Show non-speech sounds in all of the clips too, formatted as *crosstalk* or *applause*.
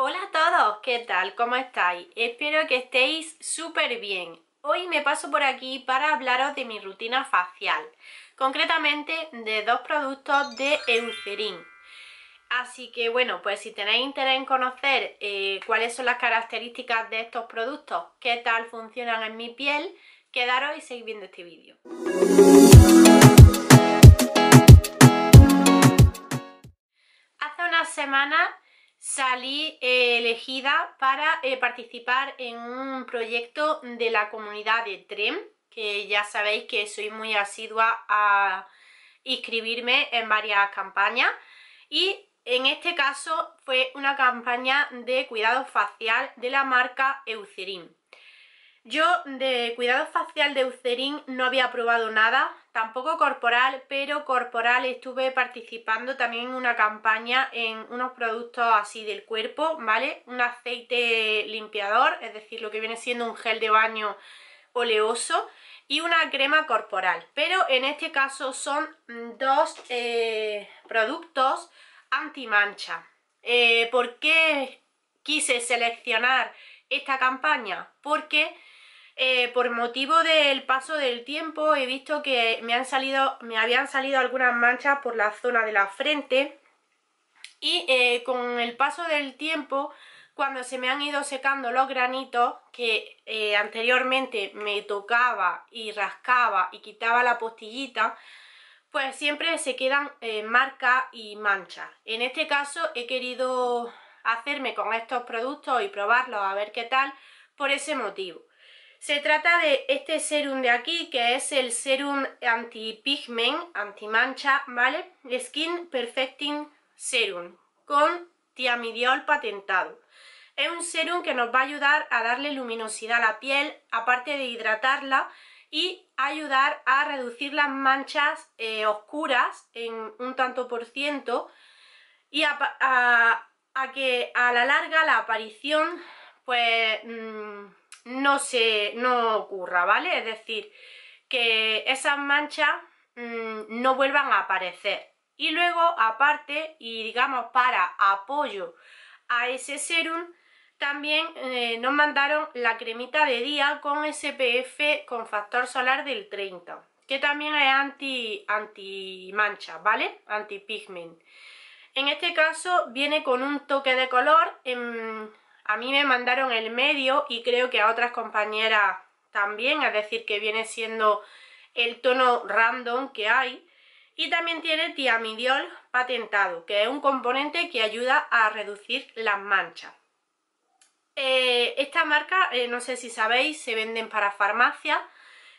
Hola a todos, ¿qué tal? ¿Cómo estáis? Espero que estéis súper bien. Hoy me paso por aquí para hablaros de mi rutina facial, concretamente de dos productos de Eucerin. Así que bueno, pues si tenéis interés en conocer eh, cuáles son las características de estos productos, qué tal funcionan en mi piel, quedaros y seguid viendo este vídeo. Hace unas semanas salí eh, elegida para eh, participar en un proyecto de la comunidad de TREM, que ya sabéis que soy muy asidua a inscribirme en varias campañas y en este caso fue una campaña de cuidado facial de la marca Eucerin. Yo de cuidado facial de Eucerin no había probado nada, tampoco corporal, pero corporal estuve participando también en una campaña en unos productos así del cuerpo, ¿vale? Un aceite limpiador, es decir, lo que viene siendo un gel de baño oleoso y una crema corporal, pero en este caso son dos eh, productos antimancha. Eh, ¿Por qué quise seleccionar esta campaña? Porque eh, por motivo del paso del tiempo he visto que me, han salido, me habían salido algunas manchas por la zona de la frente y eh, con el paso del tiempo cuando se me han ido secando los granitos que eh, anteriormente me tocaba y rascaba y quitaba la postillita pues siempre se quedan marcas y manchas en este caso he querido hacerme con estos productos y probarlos a ver qué tal por ese motivo se trata de este serum de aquí, que es el serum anti-pigment, anti-mancha, ¿vale? Skin Perfecting Serum, con tiamidiol patentado. Es un serum que nos va a ayudar a darle luminosidad a la piel, aparte de hidratarla y ayudar a reducir las manchas eh, oscuras en un tanto por ciento y a, que a la larga la aparición pues mm, no se no ocurra, ¿vale? Es decir, que esas manchas mm, no vuelvan a aparecer. Y luego, aparte, y digamos para apoyo a ese serum, también eh, nos mandaron la cremita de día con SPF con factor solar del 30, que también es anti, anti mancha, ¿vale? Anti pigment. En este caso viene con un toque de color en a mí me mandaron el medio y creo que a otras compañeras también, es decir, que viene siendo el tono random que hay. Y también tiene tiamidiol patentado, que es un componente que ayuda a reducir las manchas. Eh, esta marca, eh, no sé si sabéis, se venden para farmacia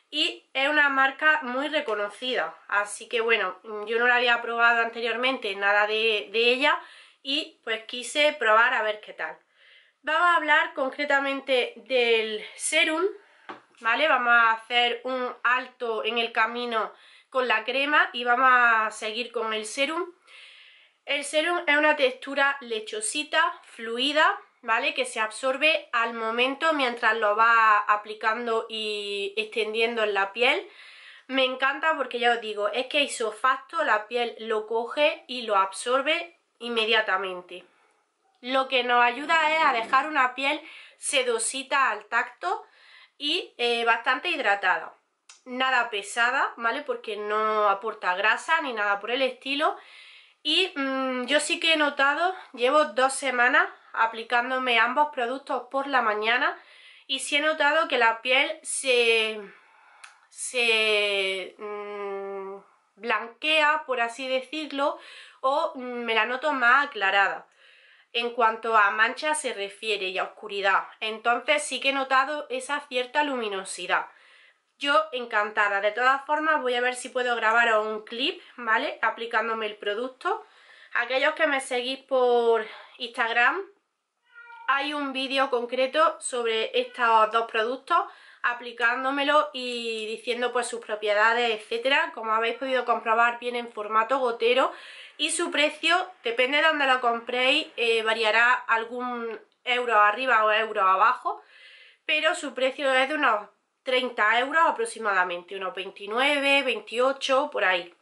y es una marca muy reconocida. Así que bueno, yo no la había probado anteriormente, nada de ella, y pues quise probar a ver qué tal. Vamos a hablar concretamente del serum, ¿vale? Vamos a hacer un alto en el camino con la crema y vamos a seguir con el serum. El serum es una textura lechosita, fluida, ¿vale? Que se absorbe al momento mientras lo va aplicando y extendiendo en la piel. Me encanta porque ya os digo, es que isofacto la piel lo coge y lo absorbe inmediatamente lo que nos ayuda es a dejar una piel sedosita al tacto y eh, bastante hidratada. Nada pesada, ¿vale? Porque no aporta grasa ni nada por el estilo. Y mm, yo sí que he notado, llevo dos semanas aplicándome ambos productos por la mañana y sí he notado que la piel se, mm, blanquea, por así decirlo, o mm, me la noto más aclarada en cuanto a mancha se refiere y a oscuridad. Entonces sí que he notado esa cierta luminosidad. Yo encantada. De todas formas voy a ver si puedo grabaros un clip, ¿vale? Aplicándome el producto. Aquellos que me seguís por Instagram, hay un vídeo concreto sobre estos dos productos aplicándomelo y diciendo pues sus propiedades, etcétera. Como habéis podido comprobar, viene en formato gotero y su precio, depende de donde lo compréis, eh, variará algún euro arriba o euro abajo, pero su precio es de unos 30 euros aproximadamente, unos 29, 28, por ahí.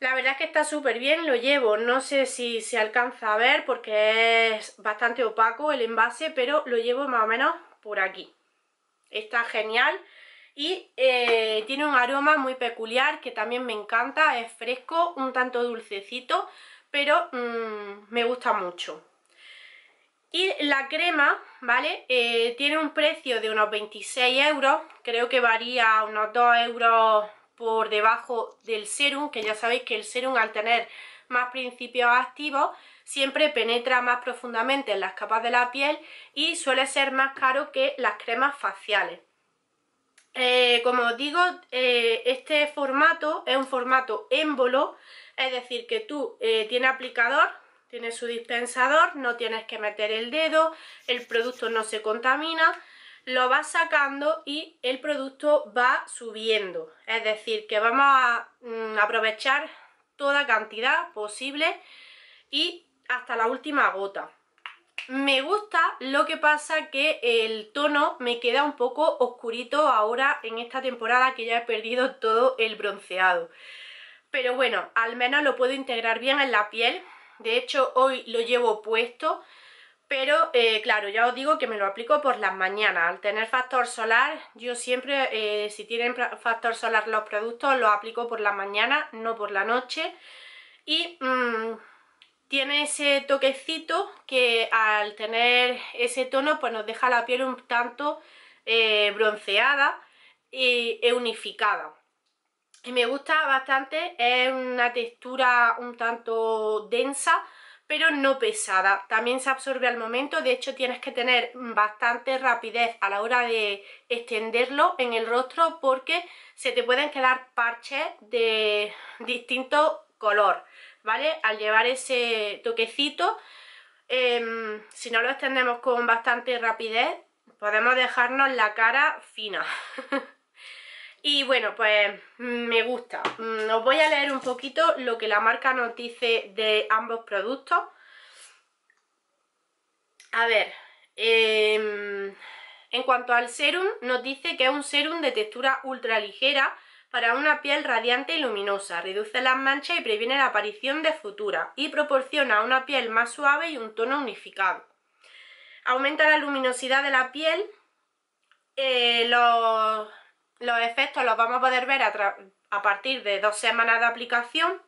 La verdad es que está súper bien, lo llevo, no sé si se alcanza a ver porque es bastante opaco el envase, pero lo llevo más o menos por aquí está genial y eh, tiene un aroma muy peculiar que también me encanta, es fresco, un tanto dulcecito, pero mm, me gusta mucho. Y la crema, ¿vale? Eh, tiene un precio de unos 26 euros, creo que varía unos 2 euros por debajo del serum, que ya sabéis que el serum al tener más principios activos siempre penetra más profundamente en las capas de la piel y suele ser más caro que las cremas faciales. Eh, como os digo, eh, este formato es un formato émbolo, es decir, que tú eh, tienes aplicador, tienes su dispensador, no tienes que meter el dedo, el producto no se contamina, lo vas sacando y el producto va subiendo. Es decir, que vamos a mm, aprovechar toda cantidad posible y hasta la última gota. Me gusta, lo que pasa que el tono me queda un poco oscurito ahora en esta temporada que ya he perdido todo el bronceado. Pero bueno, al menos lo puedo integrar bien en la piel. De hecho, hoy lo llevo puesto, pero eh, claro, ya os digo que me lo aplico por las mañanas. Al tener factor solar, yo siempre, eh, si tienen factor solar los productos, los aplico por la mañana, no por la noche. Y... Mm, tiene ese toquecito que al tener ese tono pues nos deja la piel un tanto eh, bronceada y unificada y me gusta bastante, es una textura un tanto densa pero no pesada, también se absorbe al momento, de hecho tienes que tener bastante rapidez a la hora de extenderlo en el rostro porque se te pueden quedar parches de distinto color, al llevar ese toquecito, em, si no lo extendemos con bastante rapidez, podemos dejarnos la cara fina. *laughs* y bueno, pues me gusta. Mm, os voy a leer un poquito lo que la marca nos dice de ambos productos. A ver, em, en cuanto al serum, nos dice que es un serum de textura ultra ligera, para una piel radiante y luminosa, reduce las manchas y previene la aparición de futuras y proporciona una piel más suave y un tono unificado. Aumenta la luminosidad de la piel, eh, los, efectos los vamos a poder ver a, a partir de dos semanas de aplicación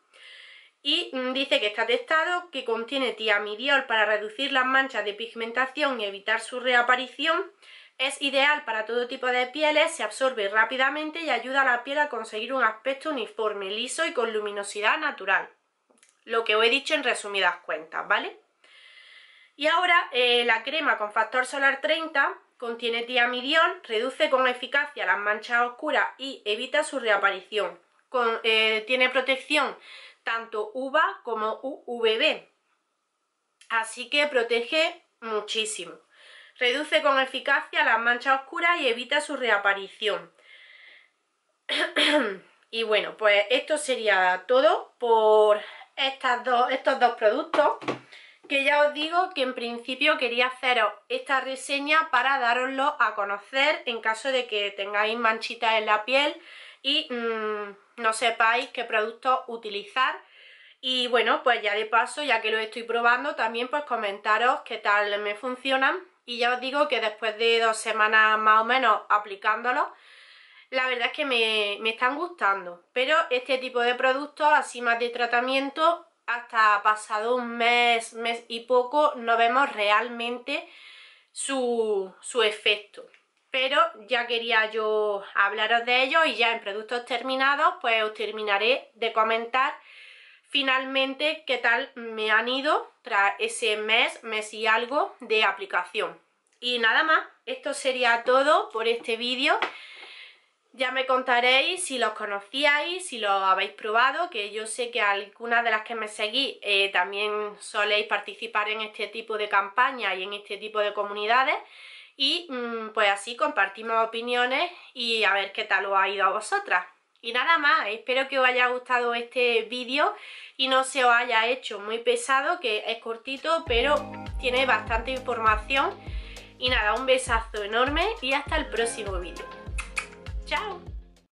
y dice que está testado, que contiene tiamidiol para reducir las manchas de pigmentación y evitar su reaparición, es ideal para todo tipo de pieles, se absorbe rápidamente y ayuda a la piel a conseguir un aspecto uniforme, liso y con luminosidad natural. Lo que os he dicho en resumidas cuentas, ¿vale? Y ahora eh, la crema con factor solar 30 contiene tiamidión, reduce con eficacia las manchas oscuras y evita su reaparición. Eh, tiene protección tanto UVA como UVB, así que protege muchísimo. Reduce con eficacia las manchas oscuras y evita su reaparición. *clears throat* y bueno, pues esto sería todo por estas dos, estos dos productos que ya os digo que en principio quería haceros esta reseña para daroslo a conocer en caso de que tengáis manchitas en la piel y mm, no sepáis qué producto utilizar y bueno, pues ya de paso, ya que lo estoy probando, también pues comentaros qué tal me funcionan y ya os digo que después de dos semanas más o menos aplicándolo, la verdad es que me, están gustando. Pero este tipo de productos, así más de tratamiento, hasta pasado un mes, mes y poco, no vemos realmente su, su efecto pero ya quería yo hablaros de ellos y ya en productos terminados pues os terminaré de comentar finalmente qué tal me han ido tras ese mes, mes y algo de aplicación. Y nada más, esto sería todo por este vídeo. Ya me contaréis si los conocíais, si los habéis probado, que yo sé que algunas de las que me seguís eh, también soléis participar en este tipo de campañas y en este tipo de comunidades. Y mm, pues así compartimos opiniones y a ver qué tal os ha ido a vosotras. Y nada más, espero que os haya gustado este vídeo y no se os haya hecho muy pesado, que es cortito, pero tiene bastante información. Y nada, un besazo enorme y hasta el próximo vídeo. ¡Chao!